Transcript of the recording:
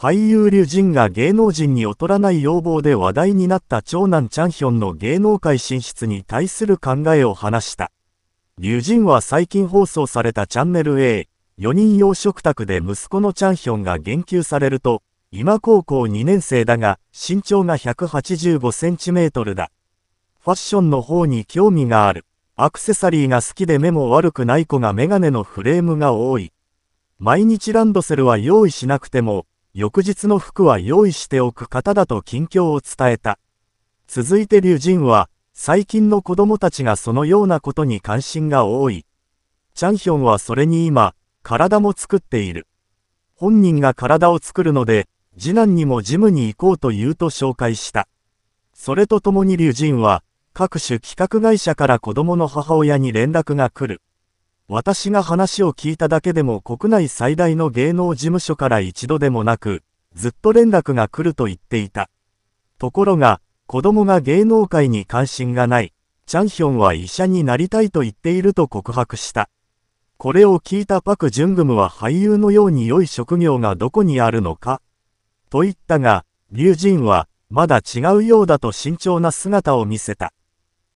俳優リュジンが芸能人に劣らない要望で話題になった長男チャンヒョンの芸能界進出に対する考えを話した。リュジンは最近放送されたチャンネル A、4人用食卓で息子のチャンヒョンが言及されると、今高校2年生だが身長が185センチメートルだ。ファッションの方に興味がある。アクセサリーが好きで目も悪くない子がメガネのフレームが多い。毎日ランドセルは用意しなくても、翌日の服は用意しておく方だと近況を伝えた。続いて龍神は、最近の子供たちがそのようなことに関心が多い。チャンヒョンはそれに今、体も作っている。本人が体を作るので、次男にもジムに行こうと言うと紹介した。それとともに龍神は、各種企画会社から子供の母親に連絡が来る。私が話を聞いただけでも国内最大の芸能事務所から一度でもなく、ずっと連絡が来ると言っていた。ところが、子供が芸能界に関心がない、チャンヒョンは医者になりたいと言っていると告白した。これを聞いたパク・ジュングムは俳優のように良い職業がどこにあるのかと言ったが、リュウジンは、まだ違うようだと慎重な姿を見せた。